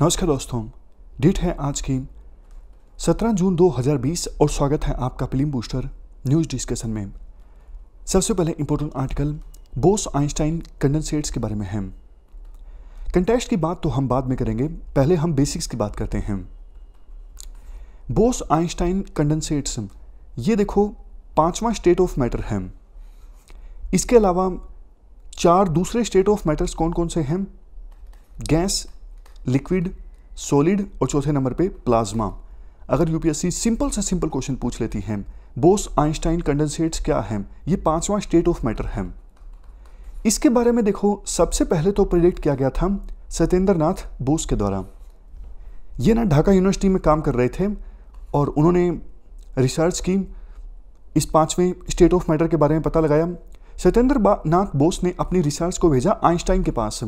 नमस्कार दोस्तों डेट है आज की 17 जून 2020 और स्वागत है आपका फिल्म बूस्टर न्यूज़ डिस्कशन में सबसे पहले important article Bose Einstein condensates के बारे में है कंटेस्ट की बात तो हम बाद में करेंगे पहले हम बेसिक्स की बात करते हैं बोस आइंस्टाइन कंडेंसेट्स ये देखो पांचवा स्टेट ऑफ मैटर है इसके अलावा चार दूसरे स्टेट ऑफ मैटर्स कौन कौन से हैं गैस लिक्विड सॉलिड और चौथे नंबर पे प्लाज्मा अगर यूपीएससी सिंपल से सिंपल क्वेश्चन पूछ लेती है बोस आइंस्टाइन कंडेंसेट्स क्या है ये पांचवा स्टेट ऑफ मैटर है इसके बारे में देखो सबसे पहले तो प्रिडिक्ट किया गया था सत्येंद्र नाथ बोस के द्वारा ये ना ढाका यूनिवर्सिटी में काम कर रहे थे और उन्होंने रिसर्च की इस पांचवें स्टेट ऑफ मैटर के बारे में पता लगाया सत्येंद्र नाथ बोस ने अपनी रिसर्च को भेजा आइंस्टाइन के पास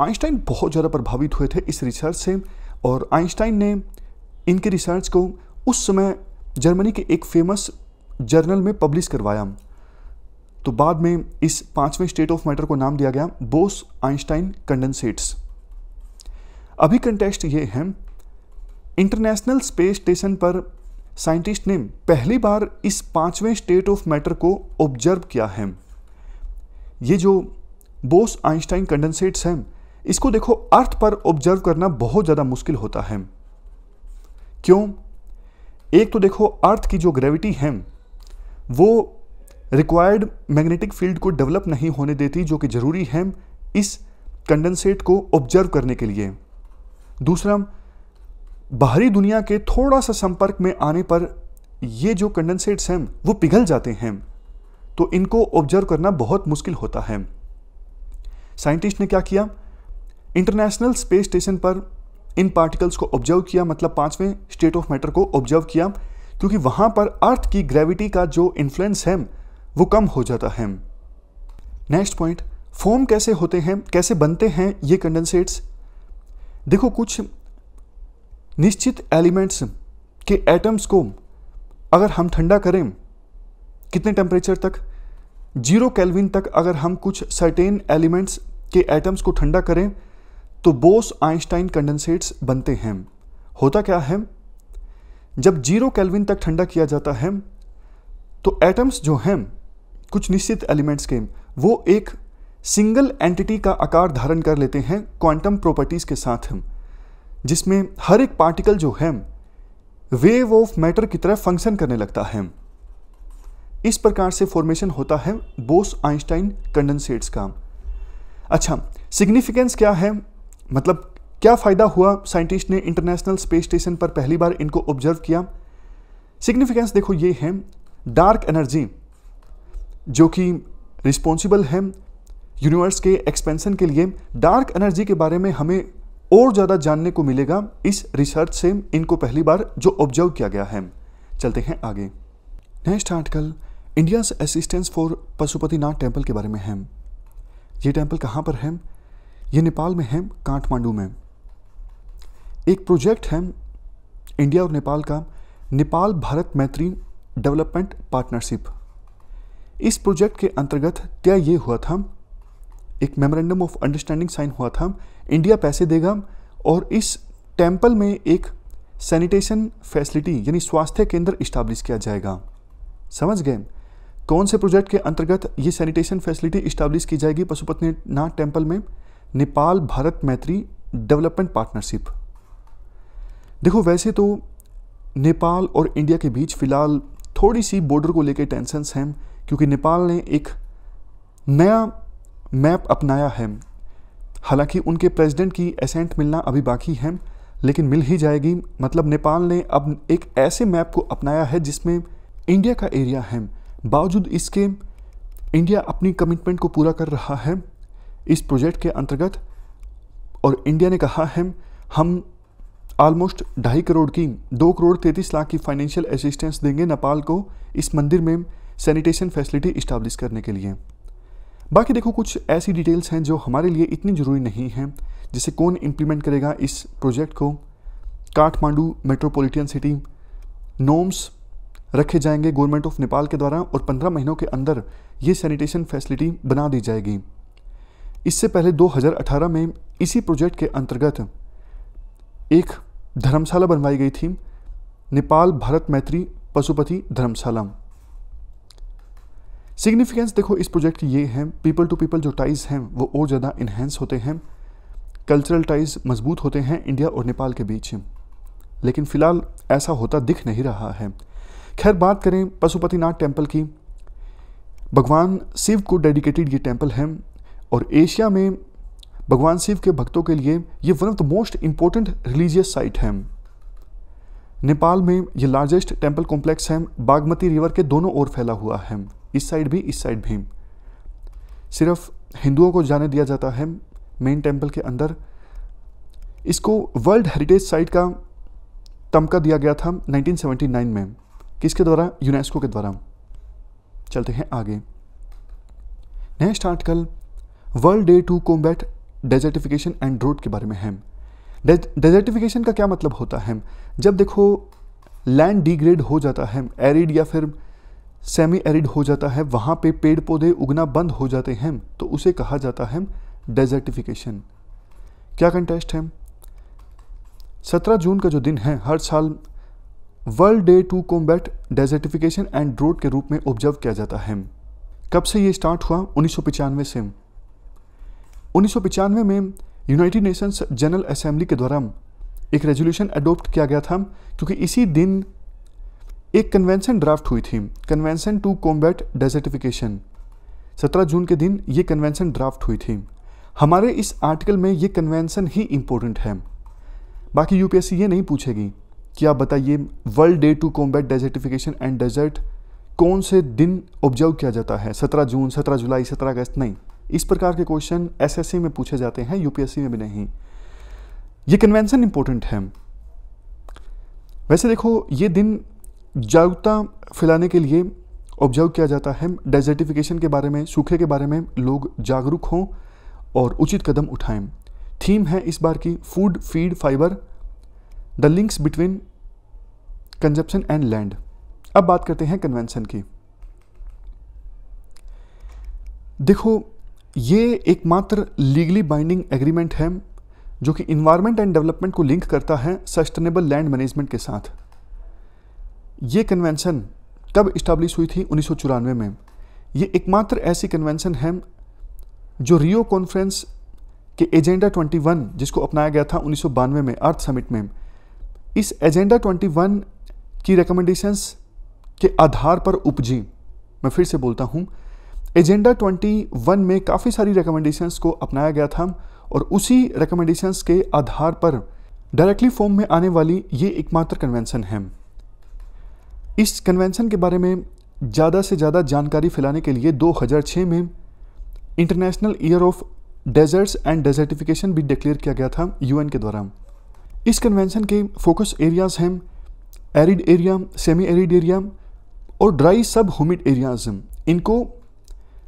आइंस्टाइन बहुत ज़्यादा प्रभावित हुए थे इस रिसर्च से और आइंस्टाइन ने इनके रिसर्च को उस समय जर्मनी के एक फेमस जर्नल में पब्लिश करवाया तो बाद में इस पांचवें स्टेट ऑफ मैटर को नाम दिया गया बोस आइंस्टाइन कंडेंसेट्स अभी कंटेस्ट ये है इंटरनेशनल स्पेस स्टेशन पर साइंटिस्ट ने पहली बार इस पांचवें स्टेट ऑफ मैटर को ऑब्जर्व किया है ये जो बोस आइंस्टाइन कंडेंसेट्स हैं इसको देखो अर्थ पर ऑब्जर्व करना बहुत ज़्यादा मुश्किल होता है क्यों एक तो देखो अर्थ की जो ग्रेविटी है वो रिक्वायर्ड मैग्नेटिक फील्ड को डेवलप नहीं होने देती जो कि ज़रूरी है इस कंडेंसेट को ऑब्जर्व करने के लिए दूसरा बाहरी दुनिया के थोड़ा सा संपर्क में आने पर ये जो कंडेंसेट्स हैं वो पिघल जाते हैं तो इनको ऑब्जर्व करना बहुत मुश्किल होता है साइंटिस्ट ने क्या किया इंटरनेशनल स्पेस स्टेशन पर इन पार्टिकल्स को ऑब्जर्व किया मतलब पांचवें स्टेट ऑफ मैटर को ऑब्जर्व किया क्योंकि वहाँ पर अर्थ की ग्रेविटी का जो इन्फ्लुएंस है वो कम हो जाता है नेक्स्ट पॉइंट फोम कैसे होते हैं कैसे बनते हैं ये कंडेंसेट्स देखो कुछ निश्चित एलिमेंट्स के एटम्स को अगर हम ठंडा करें कितने टेम्परेचर तक जीरो कैलविन तक अगर हम कुछ सर्टेन एलिमेंट्स के एटम्स को ठंडा करें तो बोस आइंस्टाइन कंडेंसेट्स बनते हैं होता क्या है जब जीरो कैलविन तक ठंडा किया जाता है तो एटम्स जो हैं कुछ निश्चित एलिमेंट्स के वो एक सिंगल एंटिटी का आकार धारण कर लेते हैं क्वांटम प्रॉपर्टीज़ के साथ जिसमें हर एक पार्टिकल जो है वेव ऑफ मैटर की तरह फंक्शन करने लगता है इस प्रकार से फॉर्मेशन होता है बोस आइंस्टाइन कंडेंसेट्स का अच्छा सिग्निफिकेंस क्या है मतलब क्या फ़ायदा हुआ साइंटिस्ट ने इंटरनेशनल स्पेस स्टेशन पर पहली बार इनको ऑब्जर्व किया सिग्निफिकेंस देखो ये है डार्क एनर्जी जो कि रिस्पॉन्सिबल है यूनिवर्स के एक्सपेंशन के लिए डार्क एनर्जी के बारे में हमें और ज़्यादा जानने को मिलेगा इस रिसर्च से इनको पहली बार जो ऑब्जर्व किया गया है चलते हैं आगे next article India assistance for Pashupatinath temple के बारे में है ये टेम्पल कहाँ पर है ये नेपाल में है काठमांडू में एक प्रोजेक्ट है इंडिया और नेपाल का नेपाल भारत मैत्री डेवलपमेंट पार्टनरशिप इस प्रोजेक्ट के अंतर्गत तय ये हुआ था एक मेमोरेंडम ऑफ अंडरस्टैंडिंग साइन हुआ था इंडिया पैसे देगा और इस टेम्पल में एक सैनिटेशन फैसिलिटी यानी स्वास्थ्य केंद्र इस्टाब्लिश किया जाएगा समझ गए कौन से प्रोजेक्ट के अंतर्गत ये सैनिटेशन फैसिलिटी इस्टाब्लिश की जाएगी पशुपतिनाथ टेम्पल में नेपाल भारत मैत्री डेवलपमेंट पार्टनरशिप देखो वैसे तो नेपाल और इंडिया के बीच फ़िलहाल थोड़ी सी बॉर्डर को लेकर टेंशनस हैं क्योंकि नेपाल ने एक नया मैप अपनाया है हालांकि उनके प्रेसिडेंट की एसेंट मिलना अभी बाकी है लेकिन मिल ही जाएगी मतलब नेपाल ने अब एक ऐसे मैप को अपनाया है जिसमें इंडिया का एरिया है बावजूद इसके इंडिया अपनी कमिटमेंट को पूरा कर रहा है इस प्रोजेक्ट के अंतर्गत और इंडिया ने कहा है हम ऑलमोस्ट ढाई करोड़ की दो करोड़ तैंतीस लाख की फाइनेंशियल असिस्टेंस देंगे नेपाल को इस मंदिर में सैनिटेशन फैसिलिटी इस्टाब्लिश करने के लिए बाकी देखो कुछ ऐसी डिटेल्स हैं जो हमारे लिए इतनी ज़रूरी नहीं हैं जिसे कौन इम्प्लीमेंट करेगा इस प्रोजेक्ट को काठमांडू मेट्रोपॉलिटन सिटी नोम्स रखे जाएंगे गवर्नमेंट ऑफ नेपाल के द्वारा और 15 महीनों के अंदर ये सैनिटेशन फैसिलिटी बना दी जाएगी इससे पहले 2018 में इसी प्रोजेक्ट के अंतर्गत एक धर्मशाला बनवाई गई थी नेपाल भारत मैत्री पशुपति धर्मशाला सिग्निफिकेंस देखो इस प्रोजेक्ट की ये है पीपल टू पीपल जो टाइज हैं वो और ज़्यादा इन्हेंस होते हैं कल्चरल टाइज मजबूत होते हैं इंडिया और नेपाल के बीच लेकिन फ़िलहाल ऐसा होता दिख नहीं रहा है खैर बात करें पशुपतिनाथ टेम्पल की भगवान शिव को डेडिकेटेड ये टेम्पल है और एशिया में भगवान शिव के भक्तों के लिए ये one of the most important religious site है नेपाल में ये लार्जेस्ट टेम्पल कॉम्प्लेक्स है बागमती रिवर के दोनों ओर फैला हुआ है इस साइड भी इस साइड भी सिर्फ हिंदुओं को जाने दिया जाता है मेन टेम्पल के अंदर इसको वर्ल्ड हेरिटेज साइट का तमका दिया गया था 1979 में किसके द्वारा यूनेस्को के द्वारा चलते हैं आगे next article world day to combat desertification and drought के बारे में है डेजर्टिफिकेशन का क्या मतलब होता है जब देखो लैंड डिग्रेड हो जाता है एरिड या फिर सेमी एरिड हो जाता है वहाँ पे पेड़ पौधे उगना बंद हो जाते हैं तो उसे कहा जाता है डेजर्टिफिकेशन क्या कंटेस्ट है सत्रह जून का जो दिन है हर साल world day to combat desertification and drought के रूप में ऑब्जर्व किया जाता है कब से ये स्टार्ट हुआ उन्नीस से उन्नीस में यूनाइटेड नेशंस जनरल असेंबली के द्वारा एक रेजोल्यूशन अडोप्ट किया गया था क्योंकि इसी दिन एक कन्वेंशन ड्राफ्ट हुई थी कन्वेंशन टू कॉम्बैट डेजर्टिफिकेशन 17 जून के दिन ये कन्वेंशन ड्राफ्ट हुई थी हमारे इस आर्टिकल में ये कन्वेंशन ही इम्पोर्टेंट है बाकी यूपीएससी ये नहीं पूछेगी कि आप बताइए world day to combat desertification and desert कौन से दिन ऑब्जर्व किया जाता है 17 जून 17 जुलाई 17 अगस्त नहीं इस प्रकार के क्वेश्चन एसएससी में पूछे जाते हैं यूपीएससी में भी नहीं ये कन्वेंशन इंपॉर्टेंट है वैसे देखो ये दिन जागरूकता फैलाने के लिए ऑब्जर्व किया जाता है डेजर्टिफिकेशन के बारे में सूखे के बारे में लोग जागरूक हों और उचित कदम उठाएं थीम है इस बार की food feed fibre the links between consumption and land अब बात करते हैं कन्वेंशन की देखो ये एकमात्र लीगली बाइंडिंग एग्रीमेंट है जो कि इन्वायरमेंट एंड डेवलपमेंट को लिंक करता है सस्टेनेबल लैंड मैनेजमेंट के साथ ये कन्वेंशन कब इस्टाब्लिश हुई थी उन्नीस में ये एकमात्र ऐसी कन्वेंशन है जो रियो कॉन्फ्रेंस के एजेंडा 21 जिसको अपनाया गया था उन्नीस में अर्थ समिट में इस एजेंडा 21 की रिकमेंडेशंस के आधार पर उपजी मैं फिर से बोलता हूँ एजेंडा 21 में काफ़ी सारी रिकमेंडेशंस को अपनाया गया था और उसी रिकमेंडेशंस के आधार पर डायरेक्टली फॉर्म में आने वाली ये एकमात्र कन्वेंसन है इस कन्वेंसन के बारे में ज़्यादा से ज़्यादा जानकारी फैलाने के लिए 2006 में international year of deserts and desertification भी डिक्लेयर किया गया था यू के द्वारा इस कन्वेंसन के फोकस एरियाज़ हैं arid area semi arid area और ड्राई सब होमिड एरियाज इनको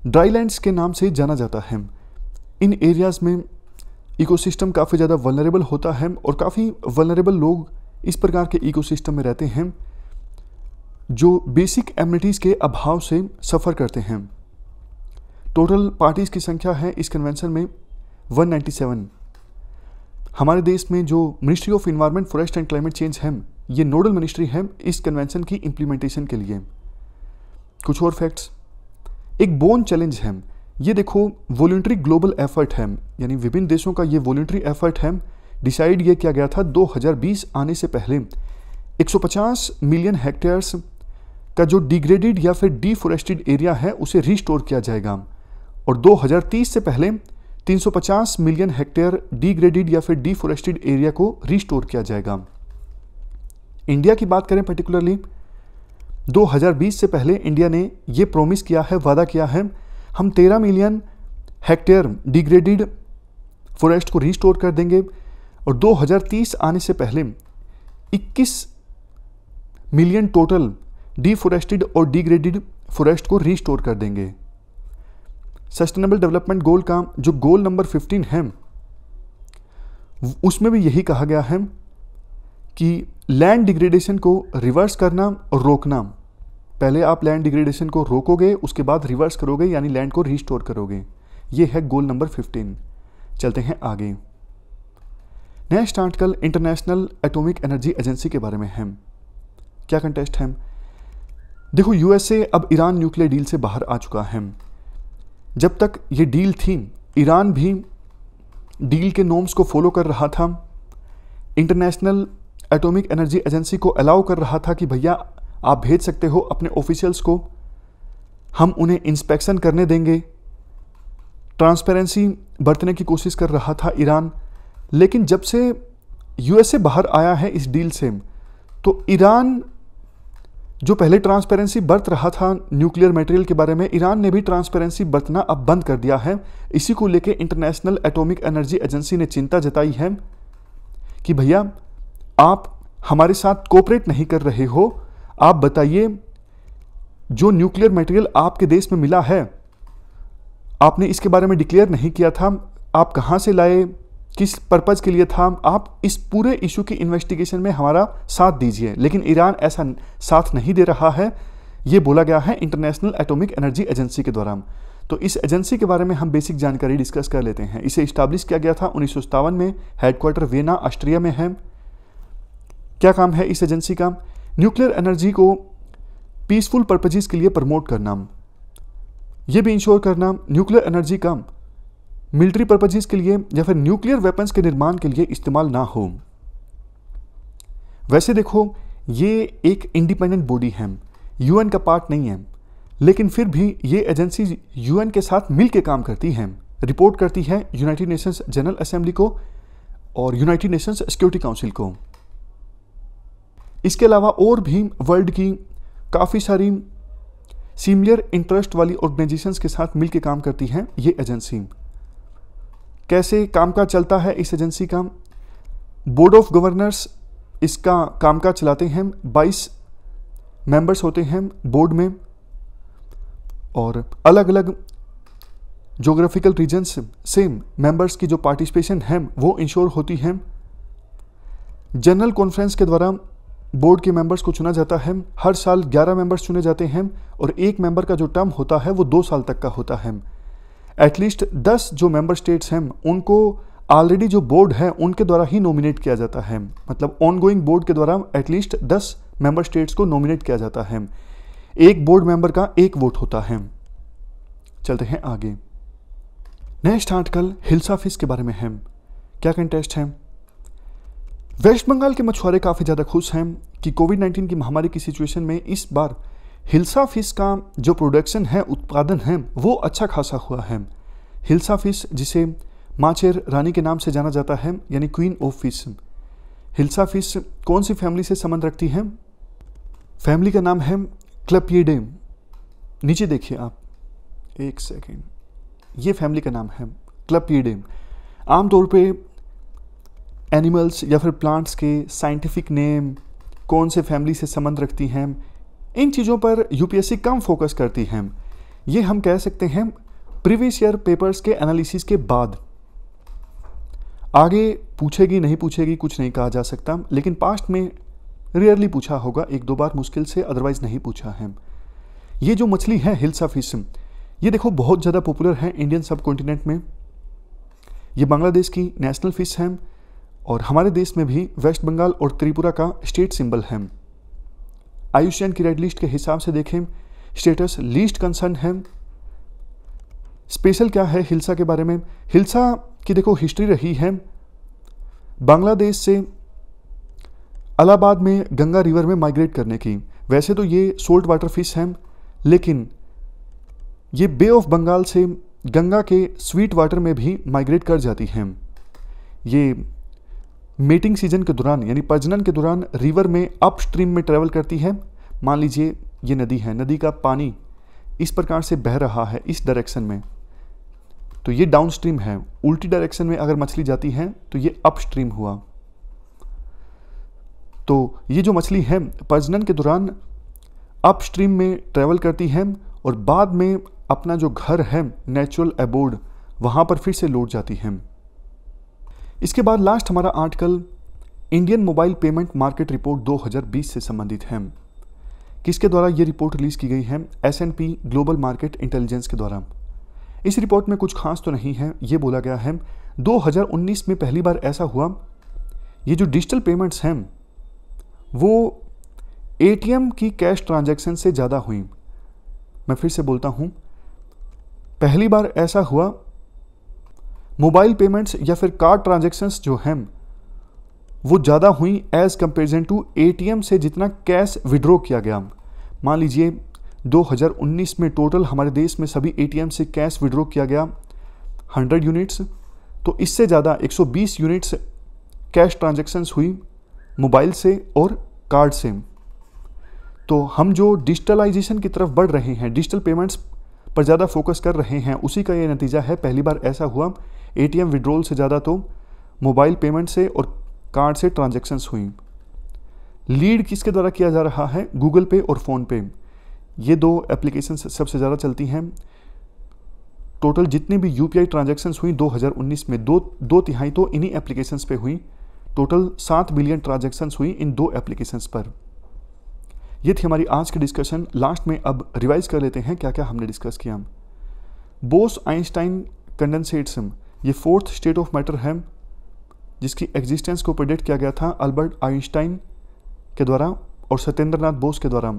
ड्राईलैंड्स के नाम से जाना जाता है इन एरियाज़ में इकोसिस्टम काफ़ी ज़्यादा वनरेबल होता है और काफ़ी वनरेबल लोग इस प्रकार के इकोसिस्टम में रहते हैं जो बेसिक एमिनिटीज़ के अभाव से सफ़र करते हैं टोटल पार्टीज़ की संख्या है इस कन्वेंशन में 197 हमारे देश में जो ministry of environment forest and climate change है ये नोडल मिनिस्ट्री है इस कन्वेंशन की इम्प्लीमेंटेशन के लिए कुछ और फैक्ट्स एक बोन चैलेंज है ये देखो वॉल्ट्री ग्लोबल एफर्ट है यानी विभिन्न देशों का ये वॉलेंट्री एफर्ट है डिसाइड ये किया गया था 2020 आने से पहले 150 मिलियन हेक्टेयर्स का जो डिग्रेडेड या फिर डिफोरेस्टेड एरिया है उसे रिस्टोर किया जाएगा और 2030 से पहले 350 मिलियन हेक्टेयर डिग्रेडेड या फिर डिफोरेस्टेड एरिया को रिस्टोर किया जाएगा इंडिया की बात करें पर्टिकुलरली 2020 से पहले इंडिया ने ये प्रोमिस किया है वादा किया है हम 13 मिलियन हेक्टेयर डिग्रेडेड फॉरेस्ट को रिस्टोर कर देंगे और 2030 आने से पहले 21 मिलियन टोटल डिफोरेस्टेड और डिग्रेडेड फॉरेस्ट को रिस्टोर कर देंगे सस्टेनेबल डेवलपमेंट गोल का जो गोल नंबर 15 है उसमें भी यही कहा गया है कि लैंड डिग्रेडेशन को रिवर्स करना और रोकना पहले आप लैंड डिग्रेडेशन को रोकोगे उसके बाद रिवर्स करोगे यानी लैंड को रिस्टोर करोगे ये है गोल नंबर 15 चलते हैं आगे next article international atomic energy agency के बारे में है क्या कंटेस्ट है देखो यूएसए अब ईरान न्यूक्लियर डील से बाहर आ चुका है जब तक ये डील थी ईरान भी डील के नॉर्म्स को फॉलो कर रहा था इंटरनेशनल एटॉमिक एनर्जी एजेंसी को अलाउ कर रहा था कि भैया आप भेज सकते हो अपने ऑफिशियल्स को हम उन्हें इंस्पेक्शन करने देंगे ट्रांसपेरेंसी बरतने की कोशिश कर रहा था ईरान लेकिन जब से यूएसए बाहर आया है इस डील से तो ईरान जो पहले ट्रांसपेरेंसी बरत रहा था न्यूक्लियर मटेरियल के बारे में ईरान ने भी ट्रांसपेरेंसी बरतना अब बंद कर दिया है इसी को लेकर इंटरनेशनल एटॉमिक एनर्जी एजेंसी ने चिंता जताई है कि भैया आप हमारे साथ कोऑपरेट नहीं कर रहे हो आप बताइए जो न्यूक्लियर मटेरियल आपके देश में मिला है आपने इसके बारे में डिक्लेयर नहीं किया था आप कहाँ से लाए किस पर्पज़ के लिए था आप इस पूरे इशू की इन्वेस्टिगेशन में हमारा साथ दीजिए लेकिन ईरान ऐसा साथ नहीं दे रहा है ये बोला गया है इंटरनेशनल एटॉमिक एनर्जी एजेंसी के द्वारा तो इस एजेंसी के बारे में हम बेसिक जानकारी डिस्कस कर लेते हैं इसे इस्टाब्लिश किया गया था उन्नीस में हेडक्वार्टर वेना ऑस्ट्रिया में है क्या काम है इस एजेंसी का न्यूक्लियर एनर्जी को पीसफुल पर्पजेज के लिए प्रमोट करना यह भी इंश्योर करना न्यूक्लियर एनर्जी का मिलिट्री पर्पजेज के लिए या फिर न्यूक्लियर वेपन्स के निर्माण के लिए इस्तेमाल ना हो वैसे देखो ये एक इंडिपेंडेंट बॉडी है यूएन का पार्ट नहीं है लेकिन फिर भी ये एजेंसी यूएन के साथ मिल काम करती है रिपोर्ट करती है यूनाइटेड नेशंस जनरल असेंबली को और यूनाइटेड नेशंस सिक्योरिटी काउंसिल को इसके अलावा और भी वर्ल्ड की काफ़ी सारी सीमियर इंटरेस्ट वाली ऑर्गेनाइजेशंस के साथ मिलकर काम करती हैं ये एजेंसी कैसे काम चलता है इस एजेंसी का बोर्ड ऑफ गवर्नर्स इसका कामकाज चलाते हैं 22 मेंबर्स होते हैं बोर्ड में और अलग अलग जोग्राफिकल रीजन्स सेम मेंबर्स की जो पार्टिसिपेशन है वो इंश्योर होती हैं जनरल कॉन्फ्रेंस के द्वारा बोर्ड के मेंबर्स को चुना जाता है हर साल 11 मेंबर्स चुने जाते हैं और एक मेंबर का जो टर्म होता है वो दो साल तक का होता है एटलीस्ट 10 जो मेंबर स्टेट्स हैं उनको ऑलरेडी जो बोर्ड है उनके द्वारा ही नॉमिनेट किया जाता है मतलब ऑनगोइंग बोर्ड के द्वारा एटलीस्ट 10 मेंबर स्टेट्स को नॉमिनेट किया जाता है एक बोर्ड मेंबर का एक वोट होता है चलते हैं आगे नेक्स्ट आर्टिकल हिल्सा फिस के बारे में है क्या कंटेस्ट है वेस्ट बंगाल के मछुआरे काफ़ी ज़्यादा खुश हैं कि कोविड 19 की महामारी की सिचुएशन में इस बार हिल्सा फिश का जो प्रोडक्शन है उत्पादन है वो अच्छा खासा हुआ है हिल्सा फिश जिसे माचेर रानी के नाम से जाना जाता है यानी queen of fish hilsa fish कौन सी फैमिली से संबंध रखती है फैमिली का नाम है क्लपियडे नीचे देखिए आप एक सेकेंड ये फैमिली का नाम है क्लपियडे आमतौर पर एनिमल्स या फिर प्लांट्स के साइंटिफिक नेम कौन से फैमिली से संबंध रखती हैं इन चीज़ों पर यूपीएससी कम फोकस करती है ये हम कह सकते हैं प्रीवियस ईयर पेपर्स के एनालिसिस के बाद आगे पूछेगी नहीं पूछेगी कुछ नहीं कहा जा सकता लेकिन पास्ट में रेयरली पूछा होगा एक दो बार मुश्किल से अदरवाइज़ नहीं पूछा है ये जो मछली है हिल्सा फिश ये देखो बहुत ज़्यादा पॉपुलर है इंडियन सब कॉन्टिनेंट में ये बांग्लादेश की नेशनल फिश है और हमारे देश में भी वेस्ट बंगाल और त्रिपुरा का स्टेट सिंबल है आयुष्यन की रेड लिस्ट के हिसाब से देखें स्टेटस लीस्ट कंसर्न है स्पेशल क्या है हिल्सा के बारे में हिल्सा की देखो हिस्ट्री रही है बांग्लादेश से अलाहाबाद में गंगा रिवर में माइग्रेट करने की वैसे तो ये सोल्ट वाटर फिश हैं लेकिन ये बे ऑफ बंगाल से गंगा के स्वीट वाटर में भी माइग्रेट कर जाती हैं ये मेटिंग सीजन के दौरान यानी प्रजनन के दौरान रिवर में अप स्ट्रीम में ट्रैवल करती है मान लीजिए ये नदी है नदी का पानी इस प्रकार से बह रहा है इस डायरेक्शन में तो ये डाउन स्ट्रीम है उल्टी डायरेक्शन में अगर मछली जाती है तो ये अप स्ट्रीम हुआ तो ये जो मछली है प्रजनन के दौरान अप स्ट्रीम में ट्रैवल करती है और बाद में अपना जो घर है नेचुरल एबोर्ड वहाँ पर फिर से लौट जाती है इसके बाद लास्ट हमारा article Indian mobile payment market report 2020 से संबंधित है किसके द्वारा ये रिपोर्ट रिलीज़ की गई है एस ग्लोबल मार्केट इंटेलिजेंस के द्वारा इस रिपोर्ट में कुछ खास तो नहीं है ये बोला गया है 2019 में पहली बार ऐसा हुआ ये जो डिजिटल पेमेंट्स हैं वो ए की कैश ट्रांजेक्शन से ज़्यादा हुई मैं फिर से बोलता हूँ पहली बार ऐसा हुआ मोबाइल पेमेंट्स या फिर कार्ड ट्रांजेक्शन्स जो हैं वो ज़्यादा हुई एज़ कंपेरिजन टू ए से जितना कैश विड्रॉ किया गया मान लीजिए 2019 में टोटल हमारे देश में सभी ए से कैश विड्रॉ किया गया 100 यूनिट्स तो इससे ज़्यादा 120 यूनिट्स कैश ट्रांजेक्शन्स हुई मोबाइल से और कार्ड से तो हम जो डिजिटलाइजेशन की तरफ बढ़ रहे हैं डिजिटल पेमेंट्स पर ज़्यादा फोकस कर रहे हैं उसी का ये नतीजा है पहली बार ऐसा हुआ ए टी से ज़्यादा तो मोबाइल पेमेंट से और कार्ड से ट्रांजेक्शन्स हुई लीड किसके द्वारा किया जा रहा है गूगल पे और फ़ोन पे ये दो एप्लीकेशन सबसे ज़्यादा चलती हैं टोटल जितनी भी यू पी ट्रांजेक्शन्स हुई 2019 में दो दो तिहाई तो इन्हीं एप्लीकेशंस पे हुई टोटल सात बिलियन ट्रांजेक्शन्स हुई इन दो एप्लीकेशंस पर ये थी हमारी आज की डिस्कशन लास्ट में अब रिवाइज कर लेते हैं क्या क्या हमने डिस्कस किया हम बोस आइंस्टाइन कंडेंसेट्सम ये फोर्थ स्टेट ऑफ मैटर है जिसकी एग्जिस्टेंस को प्रोडिक्ट किया गया था अल्बर्ट आइंस्टाइन के द्वारा और सत्येंद्रनाथ बोस के द्वारा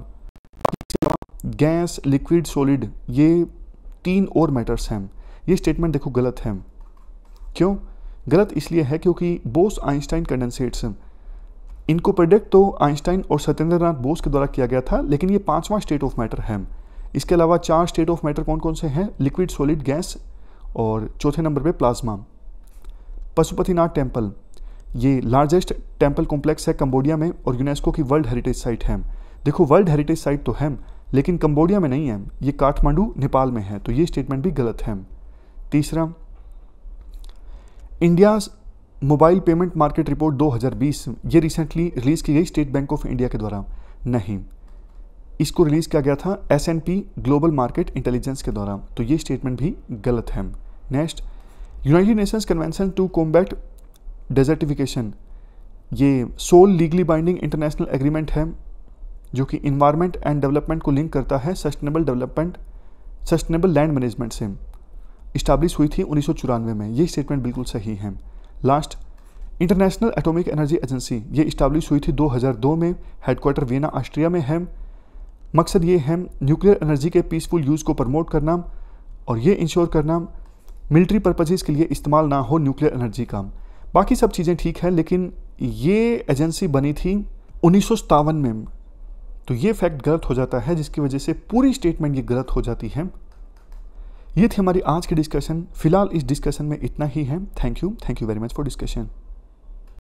गैस लिक्विड सॉलिड ये तीन और मैटर्स हैं ये स्टेटमेंट देखो गलत है क्यों गलत इसलिए है क्योंकि बोस आइंस्टाइन कंडेंसेट्स इनको प्रेडिक्ट तो आइंस्टाइन और सत्येंद्र बोस के द्वारा किया गया था लेकिन ये पांचवा स्टेट ऑफ मैटर है इसके अलावा चार स्टेट ऑफ मैटर कौन कौन से हैं लिक्विड सॉलिड गैस और चौथे नंबर पे प्लाज्मा पशुपतिनाथ टेम्पल ये लार्जेस्ट टेम्पल कॉम्प्लेक्स है कंबोडिया में और यूनेस्को की वर्ल्ड हेरिटेज साइट है देखो वर्ल्ड हेरिटेज साइट तो है लेकिन कंबोडिया में नहीं है ये काठमांडू नेपाल में है तो ये स्टेटमेंट भी गलत है तीसरा India's mobile payment market report 2020 ये रिसेंटली रिलीज़ की गई स्टेट बैंक ऑफ इंडिया के द्वारा नहीं इसको रिलीज़ किया गया था S N P global market intelligence के द्वारा तो ये स्टेटमेंट भी गलत है next United Nations convention to combat desertification ये sole legally binding international agreement है जो कि इन्वायरमेंट एंड डेवलपमेंट को लिंक करता है sustainable development sustainable land management से इस्टाब्लिश हुई थी उन्नीस में ये स्टेटमेंट बिल्कुल सही है last international atomic energy agency ये इस्टाब्लिश हुई थी 2002 में हेडक्वार्टर वियना ऑस्ट्रिया में है मकसद ये है न्यूक्लियर एनर्जी के पीसफुल यूज़ को प्रमोट करना और ये इंश्योर करना मिलिट्री पर्पजेज़ के लिए इस्तेमाल ना हो न्यूक्लियर एनर्जी का बाकी सब चीज़ें ठीक है लेकिन ये एजेंसी बनी थी उन्नीस में तो ये फैक्ट गलत हो जाता है जिसकी वजह से पूरी स्टेटमेंट ये गलत हो जाती है ये थी हमारी आज की डिस्कशन फिलहाल इस डिस्कशन में इतना ही है thank you thank you very much for discussion